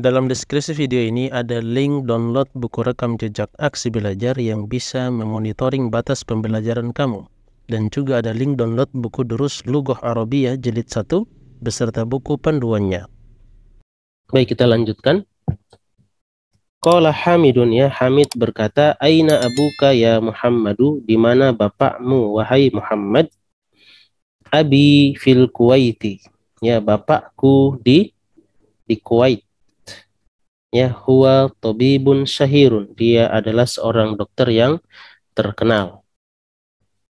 Dalam deskripsi video ini ada link download buku rekam jejak aksi belajar yang bisa memonitoring batas pembelajaran kamu. Dan juga ada link download buku Durus Lugoh Arabia jilid 1 beserta buku panduannya. Baik, kita lanjutkan. Qala Hamidun ya Hamid berkata, "Aina abuka ya Muhammadu? Di mana bapakmu wahai Muhammad?" Abi fil Kuwaiti. Ya, bapakku di di Kuwait ya huwa tabibun syahirun dia adalah seorang dokter yang terkenal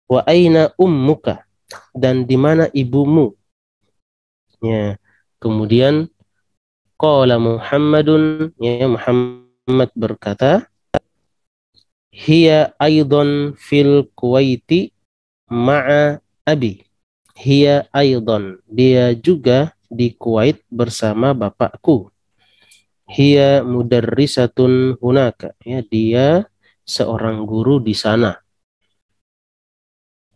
wa aina ummuka dan di mana ibumu ya kemudian qala muhammadun ya muhammad berkata hiya aidon fil kuwaiti ma'a abi hiya aidon dia juga di Kuwait bersama bapakku hiya mudarrisatun hunaka ya dia seorang guru di sana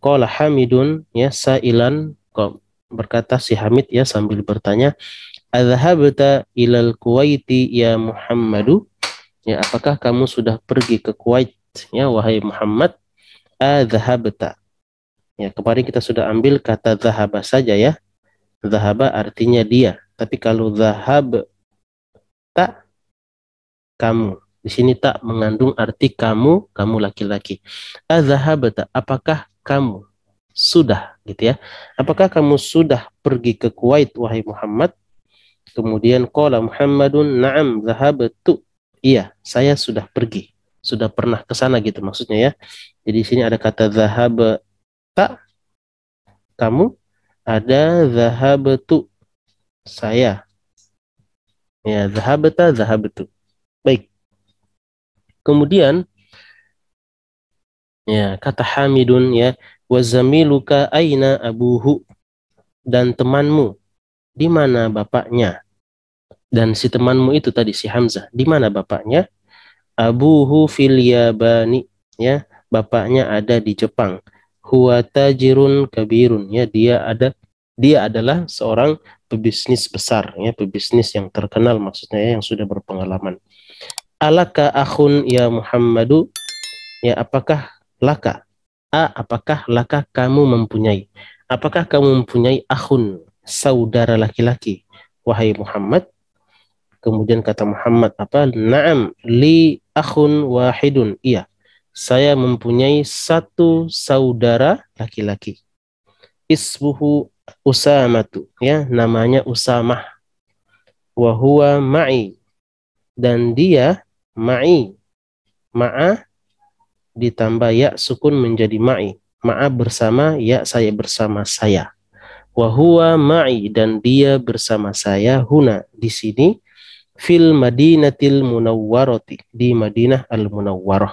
qala hamidun ya sailan berkata si Hamid ya sambil bertanya adhabta ilal kuwaiti ya Muhammadu ya apakah kamu sudah pergi ke Kuwait ya wahai Muhammad adhabta ya kemarin kita sudah ambil kata zahaba saja ya zahaba artinya dia tapi kalau zahab tak kamu. Di sini tak mengandung arti kamu, kamu laki-laki. Azahabata, apakah kamu sudah gitu ya? Apakah kamu sudah pergi ke Kuwait wahai Muhammad? Kemudian qala Muhammadun na'am zahabtu. Iya, saya sudah pergi. Sudah pernah ke sana gitu maksudnya ya. Jadi di sini ada kata zahabata kamu, ada zahabtu saya Ya, zahabata zahabtu. Baik. Kemudian ya, kata Hamidun ya, wa zamiluka aina abuhu dan temanmu di mana bapaknya? Dan si temanmu itu tadi si Hamzah, di mana bapaknya? Abuhu fil Yabani ya, bapaknya ada di Jepang. Huwa tajirun kabirun ya, dia ada dia adalah seorang pebisnis besar ya pebisnis yang terkenal maksudnya ya, yang sudah berpengalaman alaka akhun ya Muhammadu ya apakah laka a apakah laka kamu mempunyai apakah kamu mempunyai akhun saudara laki-laki wahai Muhammad kemudian kata Muhammad apa na'am li akhun wahidun iya saya mempunyai satu saudara laki-laki isbuhu Usamatu ya namanya Usamah wa ma'i dan dia ma'i ma'a ditambah ya sukun menjadi ma'i ma'a bersama ya saya bersama saya wa ma'i dan dia bersama saya huna di sini fil madinatil munawwarati di Madinah al munawwarah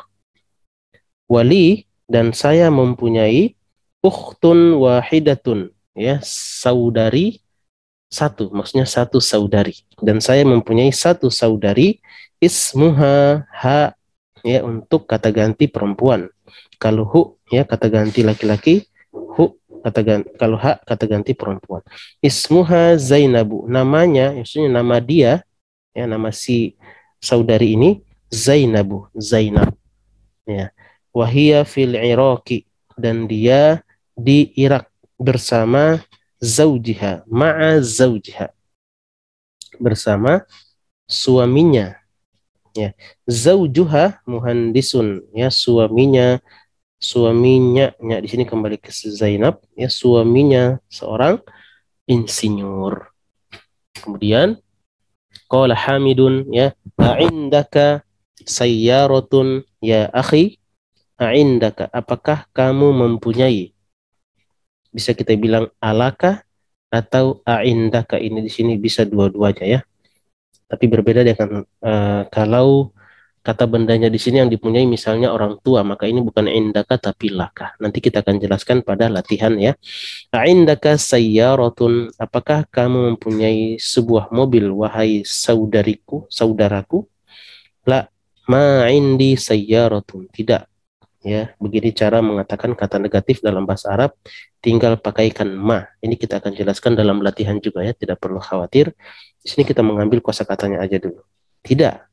wali dan saya mempunyai ukhtun wahidatun ya saudari satu maksudnya satu saudari dan saya mempunyai satu saudari ismuha ha ya untuk kata ganti perempuan kalau hu ya kata ganti laki-laki hu kata ganti, kalau ha kata ganti perempuan ismuha zainabu namanya maksudnya nama dia ya nama si saudari ini zainabu zainab ya wahia fil iraqi dan dia di Irak bersama zaujiha, ma'a zaujiha. Bersama suaminya. Ya, zaujuha muhandisun, ya suaminya suaminya ya di sini kembali ke Zainab ya suaminya seorang insinyur kemudian qala hamidun ya aindaka sayyaratun ya akhi aindaka apakah kamu mempunyai bisa kita bilang alaka atau aindaka ini di sini bisa dua-duanya ya. Tapi berbeda dengan uh, kalau kata bendanya di sini yang dipunyai misalnya orang tua, maka ini bukan indaka tapi laka. Nanti kita akan jelaskan pada latihan ya. saya sayyaratun apakah kamu mempunyai sebuah mobil wahai saudariku, saudaraku? La, ma indi sayyaratun. Tidak, ya begini cara mengatakan kata negatif dalam bahasa Arab tinggal pakaikan ma ini kita akan jelaskan dalam latihan juga ya tidak perlu khawatir di sini kita mengambil katanya aja dulu tidak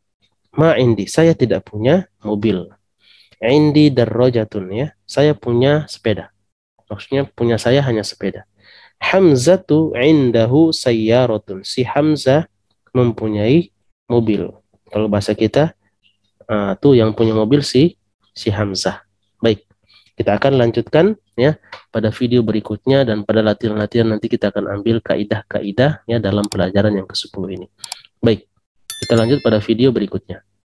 ma indi saya tidak punya mobil indi darrojatun ya saya punya sepeda maksudnya punya saya hanya sepeda hamzatu indahu sayyaratun si hamzah mempunyai mobil kalau bahasa kita uh, tuh yang punya mobil si si Hamzah. Baik, kita akan lanjutkan ya pada video berikutnya dan pada latihan-latihan nanti kita akan ambil kaidah-kaidah ya dalam pelajaran yang ke-10 ini. Baik, kita lanjut pada video berikutnya.